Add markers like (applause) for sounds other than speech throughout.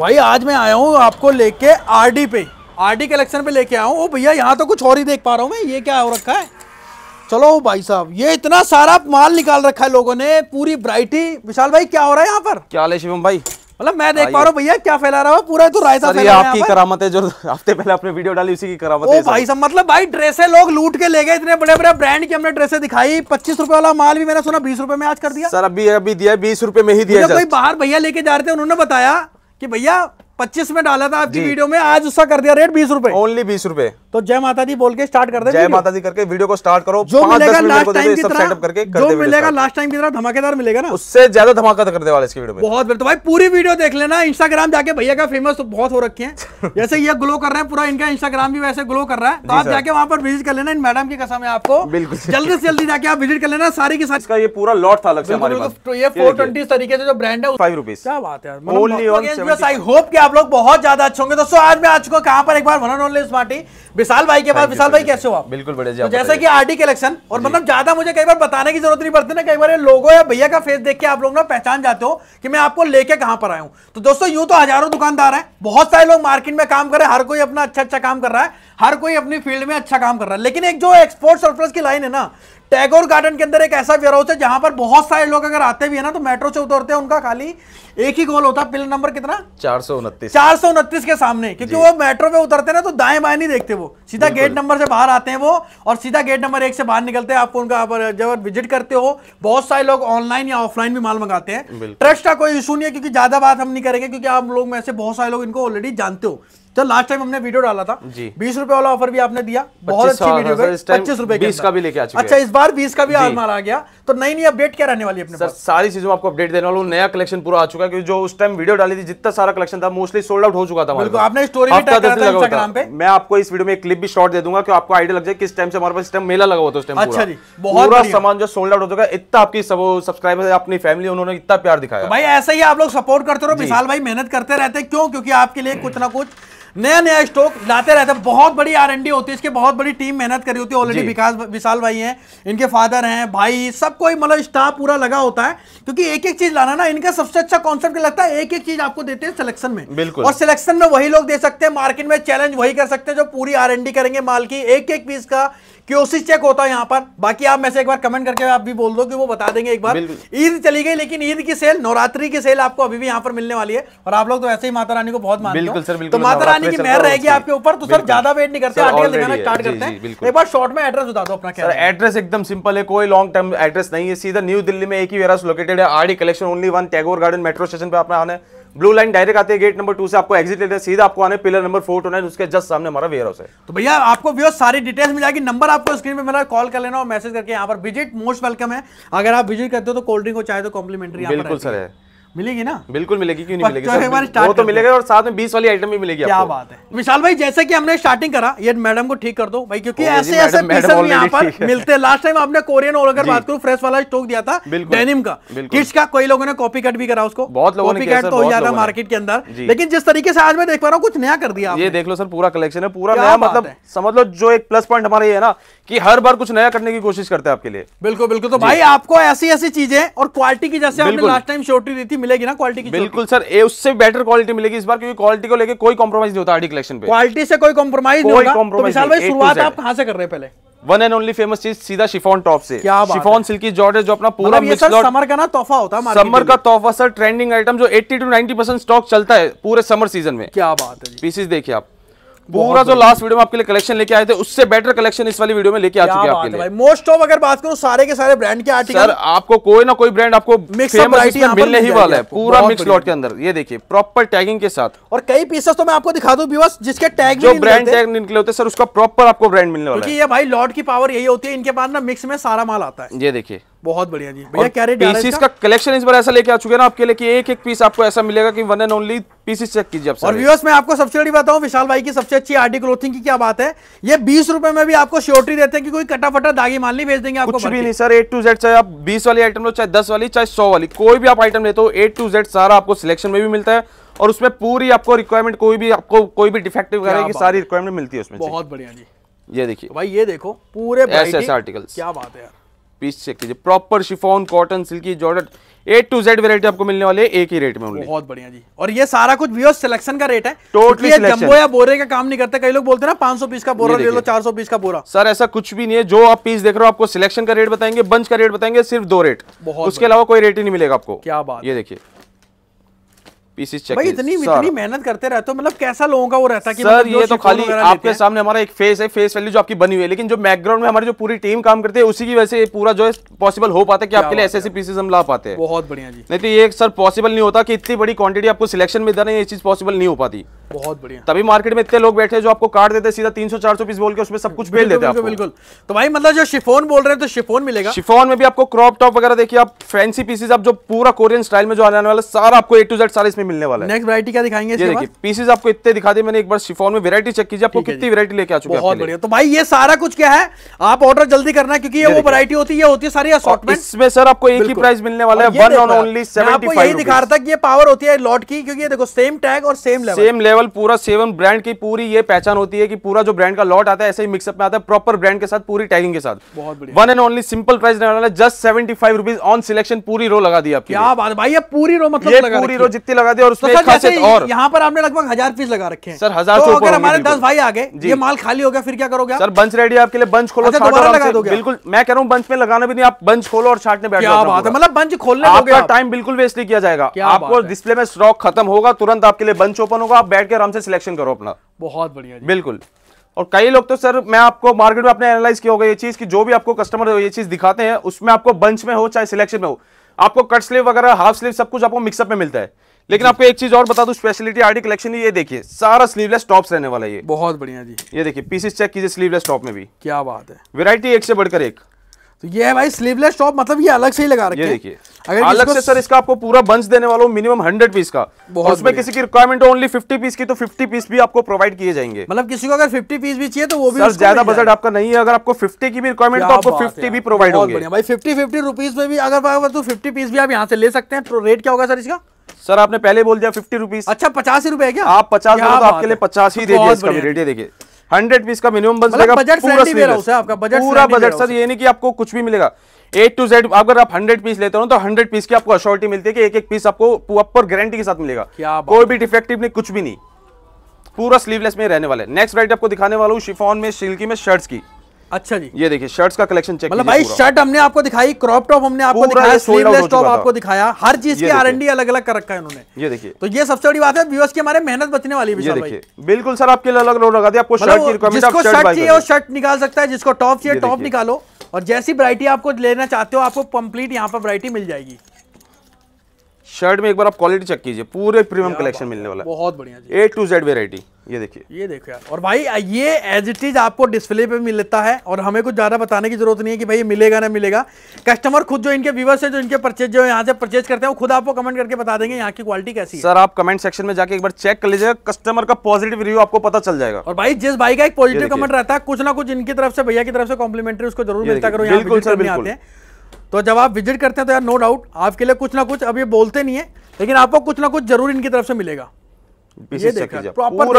भाई आज मैं आया हूँ आपको लेके आरडी पे आरडी कलेक्शन पे लेके आया हूँ भैया यहाँ तो कुछ और ही देख पा रहा हूँ मैं ये क्या हो रखा है चलो भाई साहब ये इतना सारा माल निकाल रखा है लोगों ने पूरी वराइटी विशाल भाई क्या हो रहा है यहाँ पर क्या ले शिवम भाई मतलब मैं देख पा रहा हूँ भैया क्या फैला रहा है पूरा तो रायता फैला आपकी करामत है जो हफ्ते पहले आपने वीडियो डाली उसी की करामत ओ भाई साहब मतलब भाई ड्रेसे लोग लूट के ले गए इतने बड़े बड़े ब्रांड की हमने ड्रेसे दिखाई पच्चीस रुपए वाला माल भी मैंने सुना बीस रुपए में आज कर दिया सर अभी अभी दिया बीस रुपए में ही दिया कोई बाहर भैया लेके जा रहे थे उन्होंने बताया कि भैया पच्चीस में डाला था आपकी वीडियो में आज उसका कर दिया रेट बीस रूपए ओनली बीस रूपए तो जय माता दी बोल के स्टार्ट कर दे जय माता दी करके वीडियो को स्टार्ट करो जो मिलेगा लास्ट टाइम की तरह करके जो मिलेगा लास्ट टाइम की तरह धमाकेदार मिलेगा ना उससे ज्यादा धमाका तो करने वाला इसकी वीडियो में बहुत बेहतर तो भाई पूरी वीडियो देख लेना इंस्टाग्राम जाके भैया का फेमस तो बहुत हो रखे हैं (laughs) जैसे ये ग्लो कर रहे हैं पूरा इनका इंस्टाग्राम भी वैसे ग्लो कर रहा है तो आप जाके वहाँ पर विजिट कर लेना इन मैडम की कसम है आपको बिल्कुल जल्दी से जल्दी जाके आप विजिट कर लेना सारी की सारी ये पूरा लॉट था अलग से हमारे पास ये फोर तरीके से जो ब्रांड है फाइव रुपीज क्या बात है मतलब आई होप कि आप आप लोग बहुत ज्यादा अच्छे होंगे दोस्तों आज मैं आ चुका कहां पर एक बार वन ऑनली स्मार्टी विशाल भाई के पास विशाल भाई कैसे हो आप बिल्कुल बढ़िया जी तो जैसे कि आरडी कलेक्शन और मतलब ज्यादा मुझे कई बार बताने की जरूरत नहीं पड़ती ना कई बार लोगों या भैया का फेस देख के आप लोग ना पहचान जाते हो कि मैं आपको लेके कहां पर आया हूं तो दोस्तों यूं तो हजारों दुकानदार है बहुत सारे लोग मार्केट में काम कर रहे हैं हर कोई अपना अच्छा अच्छा काम कर रहा है हर कोई अपनी फील्ड में अच्छा काम कर रहा है लेकिन एक जो एक्सपोर्ट सर्फेस की लाइन है ना टैगोर गार्डन के अंदर एक ऐसा वेयर हाउस है जहां पर बहुत सारे लोग अगर आते भी है ना तो मेट्रो से उतरते हैं उनका खाली एक ही गोल होता पिलर नंबर कितना चार सौ उनतीस चार सौ उनतीस के सामने क्योंकि वो मेट्रो पे उतरते ना तो दाएं बाएं नहीं देखते वो सीधा गेट नंबर से बाहर आते हैं वो और सीधा गेट नंबर एक से बाहर निकलते हैं आपको उनका जब विजिट करते हो बहुत सारे लोग ऑनलाइन या ऑफलाइन भी माल मंगाते हैं ट्रस्ट का कोई इशू नहीं है क्योंकि ज्यादा बात हम नहीं करेंगे क्योंकि आप लोग में से बहुत सारे लोग इनको ऑलरेडी जानते हो जब लास्ट टाइम हमने वीडियो डाला था बीस रुपए वाला ऑफर भी आपने दिया बहुत अच्छी वीडियो पच्चीस रुपए बीस का भी लेके आ चुके अच्छा इस बार बीस का भी माल आ गया तो नई नई अपडेट क्या रहने वाली है सर सारी चीजों आपको अपडेट देने वाला नया कलेक्शन पूरा आ चुका है जो उस टाइम वीडियो डाली थी जितना सारा कलेक्शन था मोस्टली सोल्ड आउट हो चुका था आपने स्टोरी इंस्टाग्राम पे मैं आपको इस वीडियो में एक क्लिप भी शॉर्ट दे दूंगा आपको आइडिया लग जाए किस टाइम से हमारे पास इस टाइम मेला लगा हुआ था उस टाइम अच्छा जी बहुत पूरा सामान जो सोल्ड आउट हो चुका है इतना आपकी सब्सक्राइबर अपनी फैमिली उन्होंने इतना प्यार दिखाया तो भाई ऐसे ही आप लोग सपोर्ट करते रहो विशाल भाई मेहनत करते रहते क्यों क्योंकि आपके लिए कुछ ना कुछ नया नया स्टॉक लाते रहते हैं बहुत बड़ी आर होती है इसके बहुत बड़ी टीम मेहनत करी होती है ऑलरेडी विकास विशाल भाई हैं इनके फादर हैं भाई सबको मतलब स्टाफ पूरा लगा होता है क्योंकि एक एक चीज लाना ना इनका सबसे अच्छा कॉन्सेप्ट लगता है एक एक चीज आपको देते हैं सिलेक्शन में बिल्कुल और सिलेक्शन में वही लोग दे सकते हैं मार्केट में चैलेंज वही कर सकते हैं जो पूरी आर करेंगे माल की एक एक पीस का क्यूसी चेक होता है यहाँ पर बाकी आप मैसे एक बार कमेंट करके आप भी बोल दो कि वो बता देंगे एक बार ईद चली गई लेकिन ईद की सेल नवरात्रि की सेल आपको अभी भी यहाँ पर मिलने वाली है और आप लोग तो ऐसे ही माता रानी को बहुत मानते हो सर तो मतलब माता रानी की मेहर रहेगी आपके ऊपर तो सर ज्यादा वेट नहीं करते आर्टिकल दिखाना स्टार्ट करते हैं एक बार शॉर्ट में एड्रेस बता दो अपना क्या एड्रेस एकदम सिंपल है कोई लॉन्ग टर्म एड्रेस नहीं है सीधा न्यू दिल्ली में एक ही वेरास लोकेटेड है RD collection only one Tagore garden metro station पर आपने आना है ब्लू लाइन डायरेक्ट आते हैं गेट नंबर टू से आपको एग्जिट लेते हैं सीधा आपको आने pillar number four two nine उसके जस्ट सामने हमारा वेयर हाउस है तो भैया आपको व्यवस्था सारी डिटेल्स मिल जाएगी नंबर आपको स्क्रीन पे मेरा कॉल कर लेना और मैसेज करके यहाँ पर विजिट मोस्ट वेलकम है अगर आप विजिट करते हो तो कोल्ड ड्रिंक हो चाहे तो कॉम्प्लीमेंट्री बिल्कुल सर है मिलेगी ना बिल्कुल मिलेगी क्यों नहीं मिलेगी तो सर वो तो मिलेगा और साथ में बीस वाली आइटम भी मिलेगी क्या बात है विशाल भाई जैसे कि हमने स्टार्टिंग करा ये मैडम को ठीक कर दो भाई क्योंकि ऐसे ऐसे यहाँ पर मिलते हैं लास्ट टाइम आपने कोरियन और अगर बात करूँ फ्रेश वाला स्टॉक दिया था डेनिम का किस का कई लोगों ने कॉपी कट भी करा उसको बहुत लोगों ने तो हो जाता मार्केट के अंदर लेकिन जिस तरीके से आज मैं देख पा रहा हूँ कुछ नया कर दिया ये देख लो सर पूरा कलेक्शन है पूरा नया मतलब समझ लो जो एक प्लस पॉइंट हमारा ये है ना कि हर बार कुछ नया करने की कोशिश करते हैं आपके लिए बिल्कुल बिल्कुल तो भाई आपको ऐसी ऐसी चीजें और क्वालिटी की जैसे हमने लास्ट टाइम शोटी दी थी अच्छी मिलेगी ना क्वालिटी की बिल्कुल सर ए उससे बेटर क्वालिटी मिलेगी इस बार क्योंकि क्वालिटी को लेकर कोई कॉम्प्रोमाइज नहीं होता आरडी कलेक्शन पे क्वालिटी से कोई कॉम्प्रोमाइज नहीं होगा तो विशाल भाई शुरुआत आप कहां से कर रहे हैं पहले वन एंड ओनली फेमस चीज सीधा शिफॉन टॉप से क्या शिफॉन सिल्की जॉर्ज है जो अपना पूरा मतलब समर का ना तोहफा होता है समर का तोहफा सर ट्रेंडिंग आइटम जो 80 टू 90 परसेंट स्टॉक चलता है पूरे समर सीजन में क्या बात है पीसेस देखिए आप पूरा जो लास्ट वीडियो में आपके लिए कलेक्शन लेके आए थे उससे बेटर कलेक्शन इस वाली वीडियो में लेके आ चुके हैं आपके लिए मोस्ट ऑफ अगर बात करूं सारे के सारे ब्रांड के आर्टिकल सर आपको कोई ना कोई ब्रांड आपको मिलने ही वाला है पूरा मिक्स लॉट के अंदर ये देखिए प्रॉपर टैगिंग के साथ और कई पीसेस तो मैं आपको दिखा दूं व्यूअर्स जिसके टैग जो ब्रांड टैग निकले होते हैं सर उसका प्रॉपर आपको ब्रांड मिलने वाला है क्योंकि ये भाई लॉट की पावर यही होती है इनके पास ना मिक्स में सारा माल आता है ये देखिए बहुत बढ़िया जी भैया क्या रेट पीसीस का कलेक्शन इस बार ऐसा लेके आ चुके हैं ना आपके लिए कि एक एक पीस आपको ऐसा मिलेगा कि one and only pieces check कीजिए और व्यूअर्स मैं आपको सबसे बड़ी बताऊं विशाल भाई की सबसे अच्छी आर्टी क्लोथिंग की क्या बात है ये बीस रुपए में भी आपको श्योरिटी देते हैं कि कोई कटाफटा दागी माल नहीं भेज देंगे आपको कुछ भी नहीं सर एट टू जेड चाहे आप बीस वाली आइटम लो चाहे दस वाली चाहे सौ वाली कोई भी आप आइटम लेते हो एट टू जेड सारा आपको सिलेक्शन में भी मिलता है और उसमें पूरी आपको रिक्वायरमेंट कोई भी आपको कोई भी डिफेक्टिव वगैरह की सारी रिक्वायरमेंट मिलती है उसमें बहुत बढ़िया जी ये देखिए भाई ये देखो पूरे ऐसे ऐसे आर्टिकल्स क्या बात है यार पीस चेक कीजिए proper chiffon cotton silky georgette A to Z variety आपको मिलने वाले एक ही रेट में बहुत बढ़िया जी और ये सारा कुछ व्यूअर्स सिलेक्शन का रेट है टोटली जम्बो या बोरे का काम नहीं करते कई लोग बोलते हैं ना 500 पीस का बोरा ले लो 400 पीस का बोरा सर ऐसा कुछ भी नहीं है जो आप पीस देख रहे हो आपको सिलेक्शन का रेट बताएंगे बंच का रेट बताएंगे सिर्फ दो रेट उसके अलावा कोई रेट ही नहीं मिलेगा आपको क्या बात ये देखिए पीसीस चेक भाई इतनी इतनी मेहनत करते रहते हो तो मतलब कैसा लोगों का वो रहता कि सर मतलब ये तो खाली आपके सामने हमारा एक फेस है फेस वैल्यू जो आपकी बनी हुई है लेकिन जो बैकग्राउंड में हमारी जो पूरी टीम काम करती है उसी की वजह से पूरा जो है पॉसिबल हो पाता है कि आपके लिए ऐसे ऐसे पीसेस हम ला पाते हैं बहुत बढ़िया जी नहीं तो ये सर पॉसिबल नहीं होता कि इतनी बड़ी क्वांटिटी आपको सिलेक्शन में देना ये चीज पॉसिबल नहीं हो पाती बहुत बढ़िया तभी मार्केट में इतने लोग बैठे हैं जो आपको कार्ड देते हैं सीधा 300 400 पीस बोल के उसमें सब कुछ बेल देते हैं बिल्कुल तो भाई मतलब जो शिफोन बोल रहे हैं तो शिफोन मिलेगा शिफोन में भी आपको क्रॉप टॉप वगैरह देखिए आप फैंसी पीसेस आप जो पूरा कोरियन स्टाइल में जो आने वाला सारा आपको ए टू जेड सारे इसमें मिलने वाला है नेक्स्ट वैरायटी क्या दिखाएंगे ये देखिए पीसेज आपको इतने दिखा दिए मैंने एक बार शिफॉन में वैरायटी चेक कीजिए आपको कितनी वैरायटी लेके आ चुके बहुत बढ़िया तो भाई ये सारा कुछ क्या है आप ऑर्डर जल्दी करना क्योंकि ये वो वैरायटी होती है होती है सारी असॉटमेंट इसमें सर आपको एक ही प्राइस मिलने वाला है one on only seventy five दिखा रहा था ये पावर होती है लॉट की क्योंकि देखो सेम टैग और सेम लेवल सेम लेवल पूरा सेवन ब्रांड की पूरी ये पहचान होती है कि पूरा जो ब्रांड का लॉट आता है ऐसे ही मिक्सअप में आता है प्रॉपर ब्रांड के साथ पूरी टैगिंग के साथ one and only simple price रहने वाला है just seventy five rupees on selection पूरी रो लगा दी आपकी क्या बात भाई ये पूरी रो मतलब पूरी रो जितनी लगा लगा दिया और उसमें तो खासियत और यहाँ पर आपने लगभग हजार पीस लगा रखे हैं सर हजार तो अगर हमारे दस भाई आ गए ये माल खाली हो गया फिर क्या करोगे सर बंच रेडी आपके लिए बंच खोलो अच्छा, बिल्कुल मैं कह रहा हूँ बंच में लगाना भी नहीं आप बंच खोलो और छाटने बैठ जाओ मतलब बंच खोलने आपका टाइम बिल्कुल वेस्ट नहीं किया जाएगा आपको डिस्प्ले में स्टॉक खत्म होगा तुरंत आपके लिए बंच ओपन होगा आप बैठ के आराम से सिलेक्शन करो अपना बहुत बढ़िया बिल्कुल और कई लोग तो सर मैं आपको मार्केट में आपने एनालाइज किया होगा ये चीज कि जो भी आपको कस्टमर ये चीज दिखाते हैं उसमें आपको बंच में हो चाहे सिलेक्शन में हो आपको कट स्लीव वगैरह हाफ स्लीव सब कुछ आपको मिक्सअप में मिलता है लेकिन आपको एक चीज और बता दू स्पेशलिटी आर्टी कलेक्शन ये देखिए सारा स्लीवलेस टॉप रहने वाला ये बहुत बढ़िया जी ये देखिए पीसेस चेक कीजिए स्लीवलेस टॉप में भी क्या बात है वेरायटी एक से बढ़कर एक तो ये है भाई स्लीवलेस टॉप मतलब ये अलग से ही लगा रखे देखिए अगर अलग से सर इसका आपको पूरा बंच देने वाला हूँ मिनिमम हंड्रेड पीस का बहुत उसमें किसी की रिक्वायरमेंट ओनली फिफ्टी पीस की तो फिफ्टी पीस भी आपको प्रोवाइड किए जाएंगे मतलब किसी को अगर फिफ्टी पीस भी चाहिए तो वो भी ज्यादा बजट आपका नहीं है अगर आपको फिफ्टी की भी रिक्वायरमेंट तो आपको फिफ्टी भी प्रोवाइड होगी भाई फिफ्टी फिफ्टी रुपीज में भी अगर फिफ्टी पीस भी आप यहाँ से ले सकते हैं रेट तो क्या होगा सर इसका सर आपने पहले बोल दिया फिफ्टी रुपीज अच्छा पचास ही रुपए क्या आप पचास तो आपके लिए पचास ही तो देखिए हंड्रेड पीस का मिनिमम बन मतलब जाएगा पूरा बजट सर ये नहीं की आपको कुछ भी मिलेगा ए टू जेड अगर आप 100 पीस लेते हो तो 100 पीस की आपको अश्योरिटी मिलती है कि एक एक पीस आपको अपर गारंटी के साथ मिलेगा कोई भी डिफेक्टिव नहीं कुछ भी नहीं पूरा स्लीवलेस में रहने वाले नेक्स्ट राइट आपको दिखाने वाला हूँ शिफॉन में सिल्की में शर्ट्स की अच्छा जी ये देखिए शर्ट्स का कलेक्शन चेक मतलब भाई शर्ट हमने आपको दिखाई क्रॉप टॉप हमने आपको दिखाया स्लीवलेस टॉप आपको दिखाया हर चीज की आरएनडी अलग अलग कर रखा है उन्होंने ये देखिए तो ये सबसे बड़ी बात है व्यूअर्स की हमारे मेहनत बचने वाली है देखिए बिल्कुल सर आपके लिए अलग रोल लगा दिया आपको शर्ट मतलब की शर्ट चाहिए शर्ट निकाल सकता है जिसको टॉप चाहिए टॉप निकालो और जैसी वरायटी आपको लेना चाहते हो आपको कंप्लीट यहाँ पर वरायटी मिल जाएगी शर्ट में एक बार आप क्वालिटी चेक कीजिए पूरे प्रीमियम कलेक्शन मिलने वाला बहुत बढ़िया ए टू जेड वेरायटी ये देखिए ये देखिए और भाई ये एज इट इज आपको डिस्प्ले पे मिलता है और हमें कुछ ज़्यादा बताने की जरूरत नहीं है कि भाई मिलेगा ना मिलेगा कस्टमर खुद जो इनके व्यूवर्स है जो इनके परचेज जो यहाँ से परचेज करते हैं वो खुद आपको कमेंट करके बता देंगे यहाँ की क्वालिटी कैसी है सर आप कमेंट सेक्शन में जाके एक बार चेक कर लीजिएगा कस्टमर का पॉजिटिव रिव्यू आपको पता चल जाएगा और भाई जिस भाई का एक पॉजिटिव कमेंट रहता है कुछ ना कुछ इनकी तरफ से भैया की तरफ से कॉम्प्लीमेंट्री उसको जरूर मिलता करो यहाँ आते हैं तो जब आप विजिट करते हैं तो यार नो डाउट आपके लिए कुछ ना कुछ अब ये बोलते नहीं है लेकिन आपको कुछ ना कुछ जरूर इनकी तरफ से मिलेगा दोनों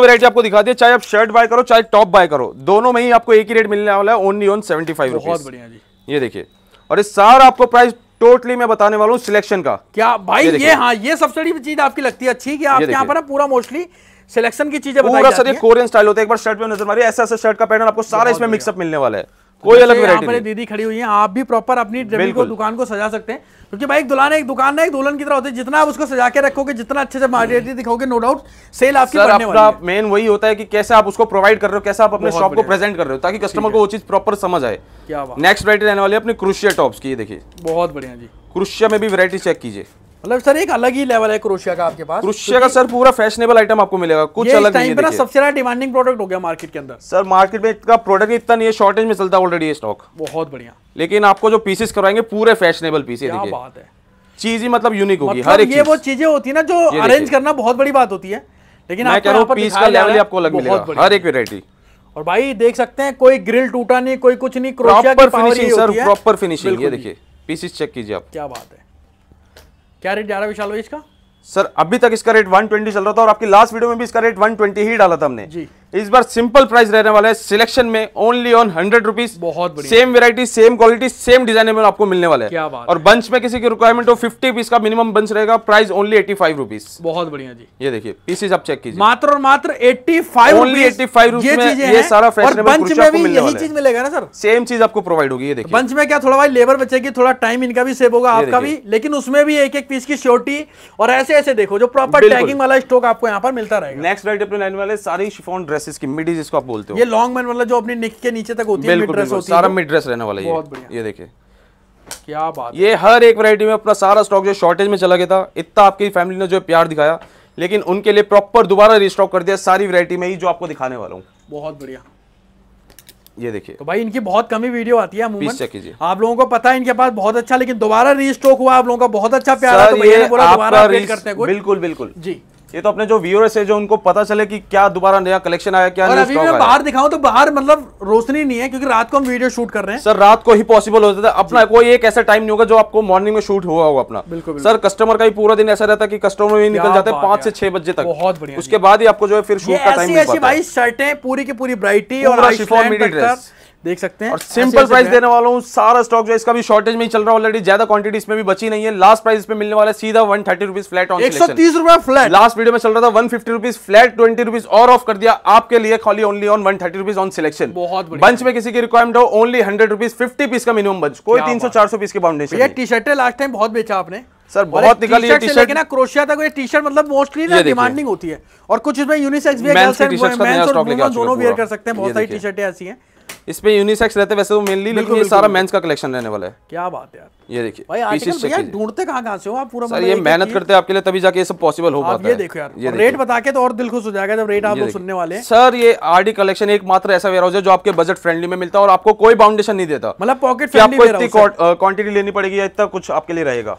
वेरायटी आपको दिखा दिए चाहे आप शर्ट बाय करो चाहे टॉप बाय करो दोनों में ही आपको एक ही रेट मिलने वाला है only on seventy five rupees ये देखिए और इस सारा आपको प्राइस टोटली मैं बताने वाला हूँ सिलेक्शन का क्या भाई ये, हाँ ये सबसे चीज आपकी लगती है अच्छी कि आप यहाँ पर ना पूरा मोस्टली सिलेक्शन की चीजें पूरा सर ये कोरियन स्टाइल होता है एक बार शर्ट पे नजर मारिए ऐसा ऐसा शर्ट का पैटर्न आपको सारा इसमें मिक्सअप मिलने वाला है तो कोई अलग वैरायटी नहीं दीदी खड़ी हुई है आप भी प्रॉपर अपनी को दुकान को सजा सकते हैं क्योंकि भाई एक दुल्हन एक दुकान है एक दुल्हन की तरह होती है जितना आप उसको सजा के रखोगे जितना अच्छे से मार्केट हम्म। दिखाओगे नो डाउट सेल आपकी सर, बनने वाली मेन वही होता है कि कैसे आप उसको प्रोवाइड कर रहे हो कैसे आप अपने शॉप को प्रेजेंट कर रहे हो ताकि कस्टमर को वो चीज प्रॉपर समझ आए नेक्स्ट वरायटी रहने वाली है अपनी क्रुशिया टॉप्स की देखिए बहुत बढ़िया जी क्रुशिया में भी वरायटी चेक कीजिए मतलब सर एक अलग ही लेवल है क्रोशिया का आपके पास क्रोशिया का सर पूरा फैशनेबल आइटम आपको मिलेगा कुछ अलग टाइम पे ना सबसे ज्यादा डिमांडिंग प्रोडक्ट हो गया मार्केट के अंदर सर मार्केट में इतना प्रोडक्ट इतना नहीं है शॉर्टेज में चलता ऑलरेडी ये स्टॉक बहुत बढ़िया लेकिन आपको जो पीसेस करवाएंगे पूरे फैशनेबल पीसेस बात है चीज ही मतलब यूनिक होगी मतलब हर एक ये वो चीजें होती है ना जो अरेंज करना बहुत बड़ी बात होती है लेकिन पीस का लेवल आपको अलग मिलेगा हर एक वेरायटी और भाई देख सकते हैं कोई ग्रिल टूटा नहीं कोई कुछ नहीं proper finishing sir proper finishing ये देखिए पीसेस चेक कीजिए आप क्या बात है क्या रेट जा रहा है विशाल भाई इसका सर अभी तक इसका रेट 120 चल रहा था और आपकी लास्ट वीडियो में भी इसका रेट 120 ही डाला था हमने जी इस बार सिंपल प्राइस रहने वाला है सिलेक्शन में ओनली ऑन हंड्रेड रुपीज बहुत same variety same quality same design में आपको मिलने वाला है क्या बात और बंच में किसी की रिक्वायरमेंट हो फिफ्टी पीस का मिनिमम बंच रहेगा price only eighty five rupees बहुत बढ़िया जी ये देखिए पीसेज आप चेक कीजिए मात्र और मात्र eighty five only eighty five rupees सारा यही चीज मिलेगा ना सर सेम चीज आपको प्रोवाइड होगी ये तो देखिए बंच में क्या थोड़ा भाई लेबर बचेगी थोड़ा टाइम इनका भी सेव होगा आपका भी लेकिन उसमें भी एक एक पीस की श्योरिटी और ऐसे ऐसे देखो जो प्रॉपर टैगिंग वाला स्टॉक आपको यहाँ पर मिलता रहेगा नेक्स्ट राइट अपने सारी शिफोन ड्रेस ड्रेस इसकी मिडी जिसको आप बोलते हो ये लॉन्ग मैन वाला जो अपने नेक के नीचे तक होती है मिड ड्रेस होती है सारा मिड तो ड्रेस रहने वाला ये ये देखिए क्या बात ये हर एक वैरायटी में अपना सारा स्टॉक जो शॉर्टेज में चला गया था इतना आपकी फैमिली ने जो प्यार दिखाया लेकिन उनके लिए प्रॉपर दोबारा रिस्टॉक कर दिया सारी वैरायटी में ही जो आपको दिखाने वाला हूँ बहुत बढ़िया ये देखिए तो भाई इनकी बहुत कमी वीडियो आती है पीस चेक कीजिए आप लोगों को पता है इनके पास बहुत अच्छा लेकिन दोबारा रीस्टॉक हुआ आप लोगों का बहुत अच्छा प्यार है तो भैया ने बोला दोबारा अपडेट करते हैं बिल्कुल बिल्कुल जी ये तो अपने जो व्यूअर्स है जो उनको पता चले कि क्या दोबारा नया कलेक्शन आया क्या और अभी मैं बाहर दिखाऊं तो बाहर मतलब रोशनी नहीं है क्योंकि रात को हम वीडियो शूट कर रहे हैं सर रात को ही पॉसिबल होता था अपना कोई एक ऐसा टाइम नहीं होगा जो आपको मॉर्निंग में शूट हुआ होगा अपना बिल्कुल सर कस्टमर का ही पूरा दिन ऐसा रहता है कस्टमर ही निकल जाते हैं पांच से छह बजे तक बहुत बढ़िया उसके बाद ही आपको जो है फिर शूट का टाइम भाई शर्टें पूरी की पूरी ब्राइटी और देख सकते हैं और सिंपल प्राइस देने वाला हूँ सारा स्टॉक जो है इसका भी शॉर्टेज में ही चल रहा है ऑलरेडी ज्यादा क्वांटिटी इसमें भी बची नहीं है लास्ट प्राइस पे मिलने वाला सीधा one thirty rupees flat on एक सौ तीस रुपया फ्लैट लास्ट वीडियो में चल रहा था one fifty rupees flat twenty rupees और ऑफ कर दिया आपके लिए खाली only on one thirty rupees on selection बहुत बंच में किसी की रिक्वायरमेंट हो only hundred rupees fifty piece का मिनिमम बंच कोई तीन सौ चार सौ पीस की बाउंडेशन टी शर्ट है लास्ट टाइम बहुत बेचा आपने सर बहुत निकाली है टी शर्ट ना क्रोशिया तक ये टी शर्ट मतलब मोस्टली ना डिमांडिंग होती है और कुछ इसमें यूनिसेक्स भी है गर्ल्स एंड दोनों वेयर कर सकते हैं बहुत सारी टी शर्टें ऐसी हैं इस पे यूनिसेक्स रहते वैसे तो मेनली लेकिन ये सारा मेंस का कलेक्शन रहने वाला है क्या बात है यार ये देखिए भाई आजकल भैया ढूंढते कहां कहां से हो आप पूरा सर ये मेहनत करते हैं आपके लिए तभी जाके ये सब पॉसिबल हो पाता है आप ये देखो यार रेट बता के तो और दिल खुश हो जाएगा जब रेट आप लोग सुनने वाले हैं सर ये आरडी कलेक्शन एकमात्र ऐसा वेयर हाउस है जो आपके बजट फ्रेंडली में मिलता है और आपको कोई बाउंडेशन नहीं देता मतलब पॉकेट फ्रेंडली आपको इतनी क्वांटिटी लेनी पड़ेगी या इतना कुछ आपके लिए रहेगा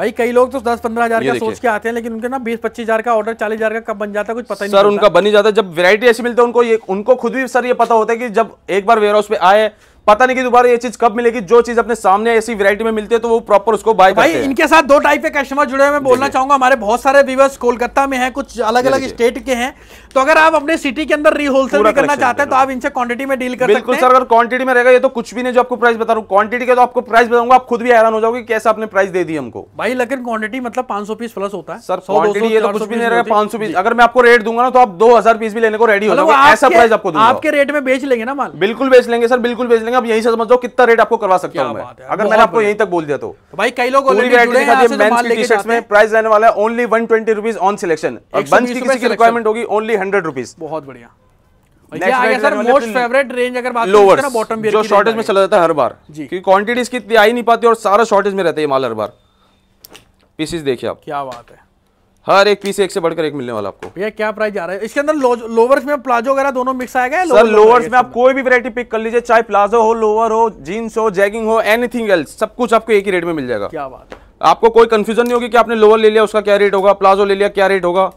भाई कई लोग तो दस पंद्रह हजार का सोच के आते हैं लेकिन उनके ना बीस पच्चीस हजार का ऑर्डर चालीस हजार का कब बन जाता है कुछ पता नहीं सर उनका बन ही जाता है जब वेरायटी ऐसी मिलती है उनको ये उनको खुद भी सर ये पता होता है कि जब एक बार वेयर हाउस पे आए पता नहीं कि दोबारा ये चीज कब मिलेगी जो चीज अपने सामने ऐसी वैरायटी में मिलती है तो वो प्रॉपर उसको बाय भाई इनके साथ दो टाइप के कस्टमर जुड़े हुए मैं बोलना चाहूंगा हमारे बहुत सारे व्यूवर्स कोलकाता में हैं कुछ अलग अलग स्टेट के हैं तो अगर आप अपने सिटी के अंदर होलसेल भी करना चाहते हैं तो आप इनसे क्वांटिटी में डील कर बिल्कुल सर अगर क्वांटिटी में रहेगा ये तो कुछ भी नहीं जो आपको प्राइस बता रहा हूँ क्वांटिटी का तो आपको प्राइस बताऊंगा आप खुद भी हैरान हो जाओगे कैसे आपने प्राइस दे दी हमको भाई लेकिन क्वांटिटी मतलब पांच सौ पीस प्लस होता है सर क्वांटिटी तो कुछ भी नहीं रहेगा पांच सौ पीस अगर मैं आपको रेट दूंगा ना तो आप दो हजार पीस भी लेने को रेडी हो मतलब जाओगे ऐसा प्राइस आपको आपके रेट में बेच लेंगे ना माल बिल्कुल बेच लेंगे सर बिल्कुल बेच लेंगे चलेंगे आप यही से समझ लो कितना रेट आपको करवा सकता हूँ मैं अगर मैंने आपको यहीं तक बोल दिया तो, तो भाई कई लोग तो में प्राइस रहने वाला है only one twenty rupees on selection और बंच की किसी की रिक्वायरमेंट होगी ओनली हंड्रेड रुपीज बहुत बढ़िया क्वानिटीज की आई नहीं पाती और सारा शॉर्टेज में रहता है माल हर बार पीसीज देखिए आप क्या बात है हर एक पीस एक से बढ़कर एक मिलने वाला आपको भैया क्या प्राइस आ रहा है इसके अंदर लो, लोवर्स में प्लाजो वगैरह दोनों मिक्स आएगा सर लोवर्स में आप कोई भी वैरायटी पिक कर लीजिए चाहे प्लाजो हो लोवर हो जींस हो जैगिंग हो एनीथिंग एल्स सब कुछ आपको एक ही रेट में मिल जाएगा क्या बात आपको कोई कंफ्यूजन नहीं होगी कि आपने लोवर ले लिया उसका क्या रेट होगा प्लाजो ले लिया क्या रेट होगा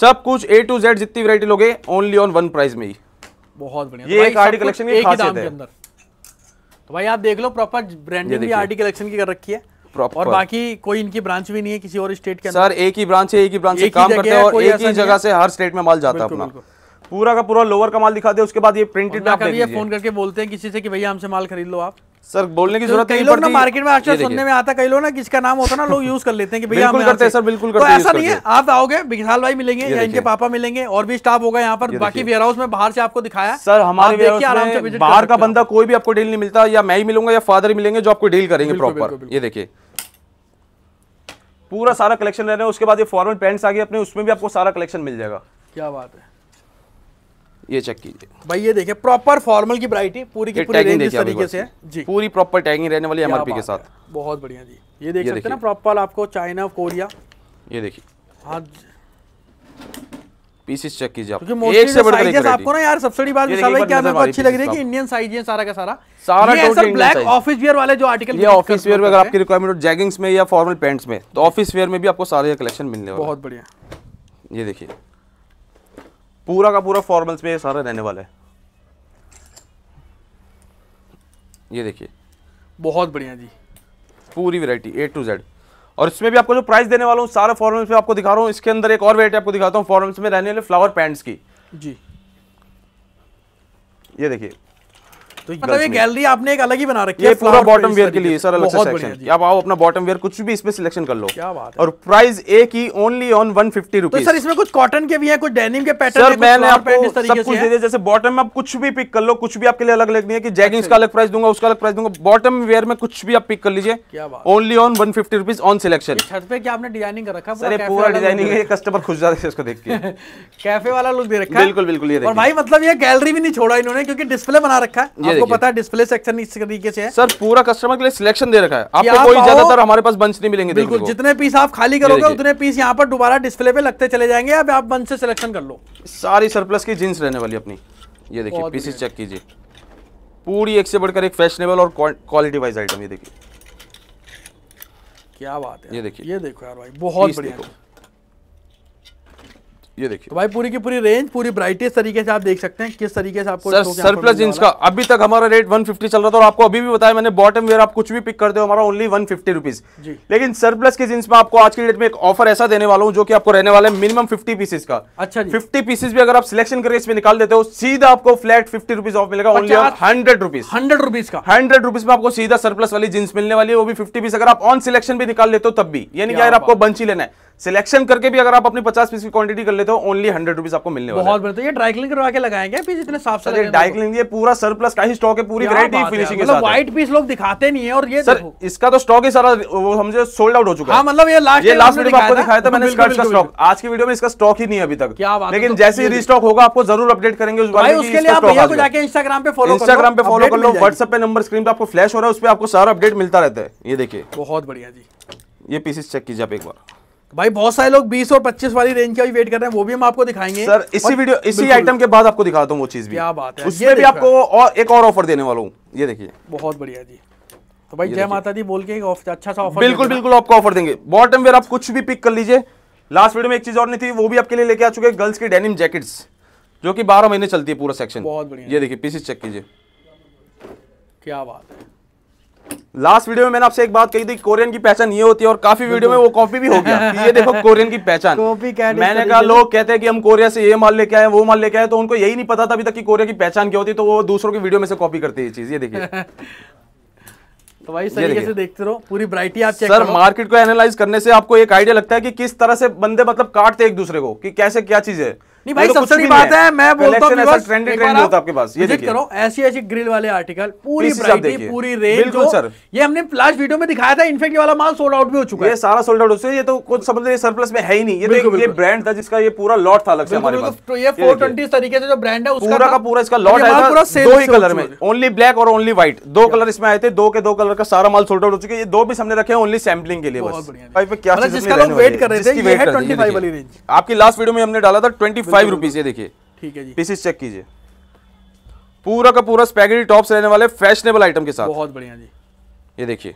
सब कुछ ए टू जेड जितनी वैरायटी लोगे ओनली ऑन वन प्राइस में ही बहुत बढ़िया ये तो एक आर्डी कलेक्शन की खासियत है तो भाई आप देख लो प्रॉपर ब्रांडिंग भी आर्डी कलेक्शन की कर रखी है प्रॉपर और बाकी कोई इनकी ब्रांच भी नहीं है किसी और स्टेट के सर एक ही ब्रांच है एक ही ब्रांच से काम करते हैं और एक ही जगह से हर स्टेट में माल जाता है अपना पूरा का पूरा लोअर का माल दिखा दे उसके बाद ये प्रिंटेड में आप ये फोन करके बोलते हैं किसी से कि भैया हमसे माल खरीद लो आप सर बोलने की जरूरत नहीं पड़ती मार्केट में आजकल सुनने में आता कई लोग ना किसका नाम होता ना लोग यूज (laughs) कर लेते हैं कि भैया बिल्कुल करते हैं सर बिल्कुल तो करते हैं ऐसा नहीं है आप आओगे बिघाल भाई मिलेंगे या इनके पापा मिलेंगे और भी स्टाफ होगा यहाँ पर बाकी वेयर हाउस में बाहर से आपको दिखाया सर हमारे बाहर का बंदा कोई भी आपको डील नहीं मिलता या मैं ही मिलूंगा या फादर ही मिलेंगे जो आपको डील करेंगे प्रॉपर ये देखिए पूरा सारा कलेक्शन ले रहे हैं उसके बाद ये फॉर्मल पैंट्स आ गए अपने उसमें भी आपको सारा कलेक्शन मिल जाएगा क्या बात है ये चेक कीजिए भाई ये देखिए प्रॉपर फॉर्मल की वरायटी पूरी की पूरी रेंज इस तरीके से है जी पूरी प्रॉपर टैगिंग रहने वाली एमआरपी के साथ बहुत बढ़िया जी ये देख सकते हैं ना प्रॉपर आपको चाइना कोरिया ये देखिए हाँ पीसेस चेक कीजिए आप एक से बढ़कर एक आपको ना यार सबसे बड़ी बात विशाल भाई क्या मेरे को अच्छी लग रही है कि इंडियन साइज है सारा का सारा सारा टोटल ब्लैक ऑफिस वेयर वाले जो आर्टिकल ये ऑफिस वेयर में अगर आपकी रिक्वायरमेंट हो जैगिंग्स में या फॉर्मल पैंट्स में तो ऑफिस वेयर में भी आपको सारे कलेक्शन मिलने वाले बहुत बढ़िया ये देखिए पूरा का पूरा फॉर्मल्स में ये सारा रहने वाला है ये देखिए बहुत बढ़िया जी पूरी वैरायटी ए टू जेड और इसमें भी आपको जो प्राइस देने वाला हूँ सारे फॉर्मल्स में आपको दिखा रहा हूँ इसके अंदर एक और वेरायटी आपको दिखाता हूँ फॉर्मल्स में रहने वाले फ्लावर पैंट्स की जी ये देखिए तो मतलब ये गैलरी आपने एक अलग ही बना रखी है पूरा बॉटम वेयर के लिए सर अलग से सेक्शन आप आओ अपना बॉटम वेयर कुछ भी इसमें सिलेक्शन कर लो क्या बात है और प्राइस एक ही only on one fifty rupees sir इसमें कुछ कॉटन के भी है कुछ डेनिम के पैटर्न सब कुछ दे दिया जैसे बॉटम में आप कुछ भी पिक कर लो कुछ भी आपके लिए अलग अलग नहीं है कि जैगिंग्स अच्छा। का अलग प्राइस दूंगा उसका अलग प्राइस दूंगा बॉटम वेयर में कुछ भी आप पिक कर लीजिए only on one fifty rupees on selection छत पे क्या आपने डिजाइनिंग रखा है पूरा डिजाइनिंग है कस्टमर खुश जाते हैं इसको देख के कैफे (laughs) वाला लुक दे रखा है बिल्कुल बिल्कुल ये और भाई मतलब ये गैलरी भी नहीं छोड़ा इन्होंने क्योंकि डिस्प्ले बना रखा है आपको पता है डिस्प्ले सेक्शन इस तरीके से है सर पूरा कस्टमर के लिए सिलेक्शन दे रखा है आपको कोई ज्यादातर हमारे पास बंच नहीं मिलेंगे बिल्कुल जितने पीस आप खाली करोगे उतने पीस यहाँ पर दोबारा डिस्प्ले पे लगते चले जाएंगे अब आप बंच से सिलेक्शन कर लो सारी सरप्लस की जींस रहने वाली अपनी ये देखिए पीसेस चेक कीजिए पूरी एक से बढ़कर एक फैशनेबल और क्वालिटी वाइज आइटम ये देखिए क्या बात है ये देखिए ये देखो यार भाई बहुत बढ़िया ये देखिए तो भाई पूरी की पूरी रेंज पूरी ब्राइटेस्ट तरीके से आप देख सकते हैं किस तरीके से आपको सर सरप्लस जींस का अभी तक हमारा रेट 150 चल रहा था और आपको अभी भी बताया मैंने बॉटम वेयर आप कुछ भी पिक करते हो हमारा ओनली वन फिफ्टी रुपीज लेकिन सरप्लस के जींस में आपको आज के डेट में एक ऑफर ऐसा देने वाला हूँ जो की आपको रहने वाले मिनिमम फिफ्टी पीसेज का अच्छा फिफ्टी पीसेज भी अगर आप सिलेक्शन करके इसमें निकाल देते हो सीधा आपको फ्लैट फिफ्टी रुपीज ऑफ मिलेगा only hundred rupees hundred rupees का हंड्रेड रुपीज में आपको सीधा सरप्लस वाली जींस मिलने वाली है वो भी फिफ्टी पीस अगर आप ऑन सिलेक्शन भी निकाल लेते हो तब भी यानी कि अगर आपको बंची लेना है सिलेक्शन करके भी अगर आप अपनी पचास पीस की क्वांटिटी कर लेते हो ओनली हंड्रेड रुपीज आपको मिलने बहुत बढ़िया तो ये ड्राई क्लीन करवा के लगाएंगे पीस इतने साफ सर ड्राई क्लीन ये पूरा सरप्लस का ही स्टॉक है पूरी वैरायटी फिनिशिंग के व्हाइट मतलब पीस लोग दिखाते नहीं है और ये सर इसका तो स्टॉक ही सारा वो समझे सोल्ड आउट हो चुका हाँ, है मतलब ये लास्ट ये लास्ट वीडियो आपको दिखाया था मैंने स्कर्ट्स का स्टॉक आज की वीडियो में इसका स्टॉक ही नहीं अभी तक लेकिन तो जैसे ही रीस्टॉक होगा आपको जरूर अपडेट करेंगे उस बारे उसके लिए आप भैया को जाके इंस्टाग्राम पे फॉलो इंस्टाग्राम पे फॉलो कर लो व्हाट्सएप पे नंबर स्क्रीन पे आपको फ्लैश हो रहा है उस पर आपको सारा अपडेट मिलता रहता है ये देखिए बहुत बढ़िया जी ये पीसेस चेक कीजिए आप एक बार भाई बहुत सारे लोग 20 और 25 वाली रेंज का भी वेट कर रहे हैं वो भी हम आपको दिखाएंगे सर इसी वीडियो इसी आइटम के बाद आपको दिखाता हूँ वो चीज भी क्या बात है उसमें भी आपको और एक और ऑफर देने वाला हूँ ये देखिए बहुत बढ़िया जी तो भाई जय माता दी बोल के अच्छा सा ऑफर बिल्कुल बिल्कुल आपको ऑफर देंगे बॉटम वेयर आप कुछ भी पिक कर लीजिए लास्ट वीडियो में एक चीज और नहीं थी वो भी आपके लिए लेके आ चुके हैं गर्ल्स की डेनिम जैकेट्स जो कि बारह महीने चलती है पूरा सेक्शन बहुत बढ़िया ये देखिए पीसेस चेक कीजिए क्या बात है लास्ट वीडियो में मैंने आपसे एक बात कही थी कोरियन की पहचान ये होती है और काफी वीडियो में वो कॉपी भी हो गया ये देखो कोरियन की पहचान कॉपी मैंने कहा लोग कहते हैं कि हम कोरिया से ये माल लेके आए वो माल लेके आए तो उनको यही नहीं पता था अभी तक कि कोरिया की पहचान क्या होती तो वो दूसरों की वीडियो में से कॉपी करते है चीज ये देखिए (laughs) तो भाई सही से देखते रहो पूरी ब्राइटी आप चेक सर मार्केट को एनालाइज करने से आपको एक आइडिया लगता है कि किस तरह से बंदे मतलब काटते एक दूसरे को कि कैसे क्या चीज है नहीं भाई सबसे बड़ी बात है मैं बोलता ट्रेंड होता आपके पास ये करो ऐसी ऐसी ग्रिल वाले आर्टिकल पूरी ब्राइटी पूरी रेंज सर ये हमने लास्ट वीडियो में दिखाया था इनफेक्ट वाला माल सोल्ड आउट भी हो चुका है ये सारा सोल्ड आउट हो ये तो कुछ समझ सरप्लस में है ही नहीं ये तो ये ब्रांड था जिसका ये पूरा लॉट था अलग से हमारे पास तो ये 420 तरीके से जो ब्रांड है उसका पूरा का पूरा इसका लॉट आया था दो ही कलर में ओनली ब्लैक और ओनली व्हाइट दो कलर इसमें आए थे दो के दो कलर का सारा माल सोल्ड आउट हो चुके ये दो भी हमने रखे हैं ओनली सैम्पलिंग के लिए बस क्या मतलब आपकी लास्ट वीडियो में हमने डाला था ट्वेंटी फाइव रुपीज़ ये देखिए ठीक है जी चेक कीजिए पूरा का पूरा स्पैगेटी टॉप्स रहने वाले फैशनेबल आइटम के साथ बहुत बढ़िया जी ये देखिए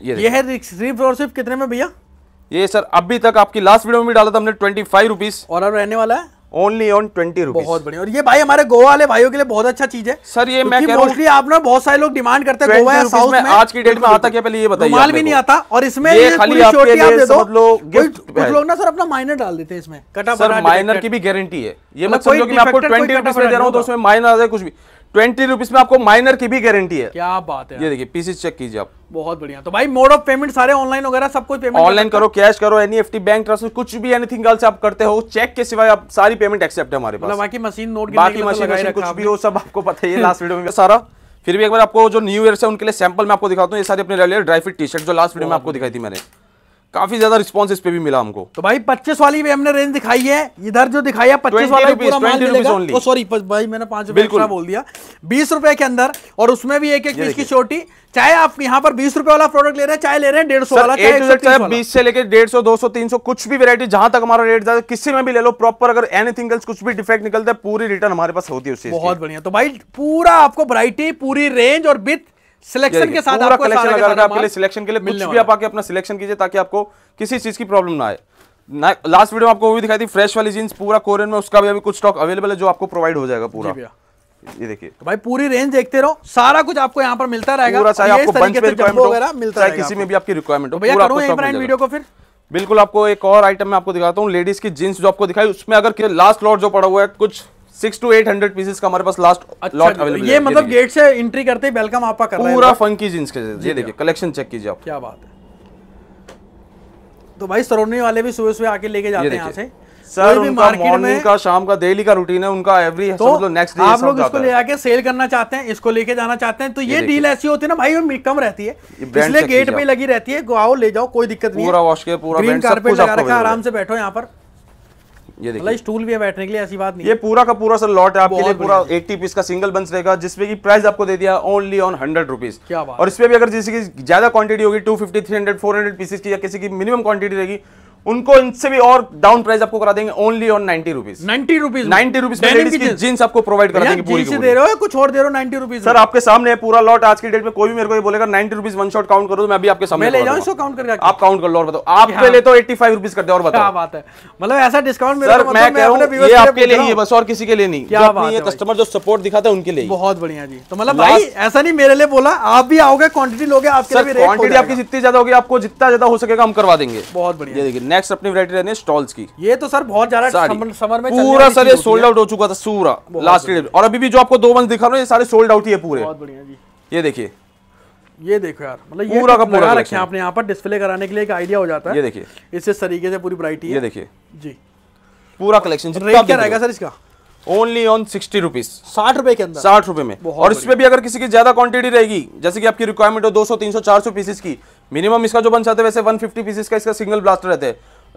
ये, ये है सिर्फ और सिर्फ कितने में भैया ये सर अभी तक आपकी लास्ट वीडियो में भी डाला था हमने ट्वेंटी फाइव रुपीज और अब रहने वाला है ओनली ऑन ट्वेंटी रुपीज बहुत बढ़िया और ये भाई हमारे गोवा वाले भाइयों के लिए बहुत अच्छा चीज है सर ये मैं मोस्टली आप ना बहुत सारे लोग डिमांड करते हैं गोवा या साउथ में आज की डेट में आता क्या पहले ये बताइए माल भी नहीं आता और इसमें ये खाली आपके लिए सब लोग कुछ लोग ना सर अपना माइनर डाल देते हैं इसमें कटा सर माइनर की भी गारंटी है ये मतलब मत समझो कि मैं आपको में दे रहा हूँ तो उसमें माइनर आ जाए कुछ भी ट्वेंटी रुपीज में आपको माइनर की भी गारंटी है क्या बात है ये देखिए पीसीस चेक कीजिए आप बहुत बढ़िया तो भाई मोड ऑफ पेमेंट सारे ऑनलाइन वगैरह सब कुछ पेमेंट ऑनलाइन करो कैश करो एनईएफटी बैंक ट्रांसफर कुछ भी एनीथिंग गर्ल्स आप करते हो चेक के सिवाय आप सारी पेमेंट एक्सेप्ट है हमारे मतलब पास बाकी मशीन नोट बाकी मशीन मतलब कुछ भी हो सब आपको पता है लास्ट वीडियो में सारा फिर भी एक बार आपको जो न्यू ईयर है उनके लिए सैंपल मैं आपको दिखाता हूँ ये सारे अपने ड्राई फिट टी शर्ट जो लास्ट वीडियो में आपको दिखाई थी मैंने काफी ज्यादा रिस्पॉन्स इस पे भी मिला हमको तो भाई पच्चीस वाली भी हमने रेंज दिखाई है इधर जो दिखाई है पच्चीस वाला पूरा माल मिलेगा सॉरी भाई मैंने पांच रुपए बोल दिया बीस रुपए के अंदर और उसमें भी एक एक पीस की छोटी चाहे आप यहाँ पर बीस रुपए वाला प्रोडक्ट ले रहे हैं चाहे ले रहे हैं डेढ़ सौ वाला चाहे बीस से लेकर डेढ़ सौ दो सौ तीन सौ कुछ भी वेरायटी जहां तक हमारा रेट जाता है किसी में भी ले लो प्रॉपर अगर एनीथिंग एल्स कुछ भी डिफेक्ट निकलता है पूरी रिटर्न हमारे पास होती है उससे बहुत बढ़िया तो भाई पूरा आपको वरायटी पूरी रेंज और विथ सिलेक्शन के साथ आपको कलेक्शन लगा रखा आपके लिए सिलेक्शन के लिए कुछ भी आप आके अपना सिलेक्शन कीजिए ताकि आपको किसी चीज़ की प्रॉब्लम ना आए लास्ट वीडियो आपको वो भी दिखाई थी फ्रेश वाली जींस पूरा कोरियन में उसका भी अभी कुछ स्टॉक अवेलेबल है जो आपको प्रोवाइड हो जाएगा पूरा ये देखिए तो भाई पूरी रेंज देखते रहो सारा कुछ आपको यहाँ पर मिलता रहेगा पूरा चाहे आपको बंच पे रिक्वायरमेंट वगैरह मिलता है किसी में भी आपकी रिक्वायरमेंट हो तो भैया करूँ एक ब्रांड वीडियो को फिर बिल्कुल आपको एक और आइटम मैं आपको दिखाता हूँ लेडीज की जींस जो आपको दिखाई उसमें अगर लास्ट लॉट जो पड़ा हुआ है कुछ six to eight hundred pieces का हमारे पास लास्ट लॉट अवेलेबल ये मतलब गेट से एंट्री करते वेलकम आपका कर पूरा फंकी जींस के ये देखिए कलेक्शन चेक कीजिए आप क्या बात है तो भाई सरोनी वाले भी सुबह सुबह आके लेके जाते हैं यहाँ से सर उनका मॉर्निंग का शाम का डेली का रूटीन है उनका एवरी तो मतलब नेक्स्ट डे आप लोग इसको ले आके सेल करना चाहते हैं इसको लेके जाना चाहते हैं तो ये, ये डील ऐसी होती है ना भाई कम रहती है इसलिए गेट पे लगी रहती है आओ ले जाओ कोई दिक्कत नहीं पूरा वॉश के पूरा ग्रीन कारपेट लगा रखा आराम से बैठो यहाँ पर ये मतलब देखिए स्टूल भी है बैठने के लिए ऐसी बात नहीं ये पूरा का पूरा सर लॉट है आपके लिए पूरा 80 पीस का सिंगल बंस रहेगा जिसमें की प्राइस आपको दे दिया ओनली ऑन हंड्रेड रुपीज और इसमें भी अगर जैसे ज्यादा क्वांटिटी होगी two fifty three four hundred pieces की या किसी की मिनिमम क्वांटिटी रहेगी उनको इनसे भी और डाउन प्राइस आपको करा देंगे only on ninety rupees ninety rupees ninety rupees jeans आपको प्रोवाइड करा देंगे पूरी दे रहे हो कुछ और दे रहे हो नाइनटी रुपीज सर आपके सामने पूरा लॉट आज की डेट में कोई भी मेरे को बोलेगा ninety rupees one shot count करो तो मैं अभी आपके सामने ले जाऊँ काउंट करके आप काउंट कर लो और बताओ आपके लिए तो एट्टी फाइव रुपीज कर दे और बताओ बात है मतलब ऐसा डिस्काउंट मतलब सर मैं कह रहा हूँ ये आपके लिए ही बस और किसी के लिए नहीं क्या बात है कस्टमर जो सपोर्ट दिखाते हैं उनके लिए बहुत बढ़िया जी तो मतलब भाई ऐसा नहीं मेरे लिए बोला आप भी आओगे क्वांटिटी लोगे आपके लिए क्वांटिटी आपकी जितनी ज्यादा होगी आपको जितना ज्यादा हो सकेगा हम करवा देंगे बहुत बढ़िया देखिए नेक्स्ट अपनी वैरायटी रहनी है स्टॉल्स की ये तो सर बहुत ज्यादा समर में पूरा सर ये सोल्ड आउट हो चुका था सूरा लास्ट डेट और अभी भी जो आपको दो मंथ दिखा रहा हूँ सारे सोल्ड आउट ही है पूरे ये देखिए ये देखो यार मतलब ये पूरा का पूरा रखे आपने यहाँ पर डिस्प्ले कराने के लिए एक आइडिया हो जाता है ये देखिए इससे तरीके से पूरी ब्राइटी ये देखिए जी पूरा कलेक्शन रेट क्या रहेगा सर इसका ओनली ऑन सिक्सटी रुपीज साठ रुपए के अंदर साठ रुपए में और इसमें भी अगर किसी की ज्यादा क्वांटिटी रहेगी जैसे कि आपकी रिक्वायरमेंट हो दो सौ तीन सौ चार सौ पीसेस की मिनिमम इसका जो बन चाहते वैसे 150 पीसेस का इसका सिंगल ब्लास्टर रहते हैं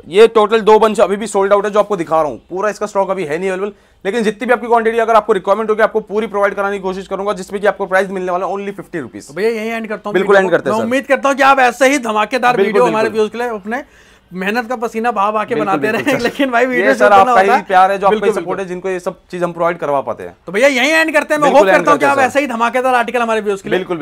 ये टोटल दो बंच अभी भी सोल्ड आउट है जो आपको दिखा रहा हूँ पूरा इसका स्टॉक अभी है नहीं अवेलेबल लेकिन जितनी भी आपकी क्वांटिटी अगर आपको रिक्वायरमेंट होगी आपको पूरी प्रोवाइड कराने की कोशिश करूंगा जिसमें कि आपको प्राइस मिलने वाला ओनली फिफ्टी रुपीज भैया यही एंड करता हूँ बिल्कुल एंड करते हैं उम्मीद करता हूँ कि आप ऐसे ही धमाकेदार वीडियो हमारे व्यूज के लिए अपने मेहनत का पसीना भाव आके बनाते रहे लेकिन भाई वीडियो सर आपका ही प्यार है जो आपका सपोर्ट है जिनको ये सब चीज हम प्रोवाइड करवा पाते हैं तो भैया यही एंड करते हैं मैं होप करता हूँ कि आप ऐसे ही धमाकेदार आर्टिकल हमारे व्यूज के लिए बिल्कुल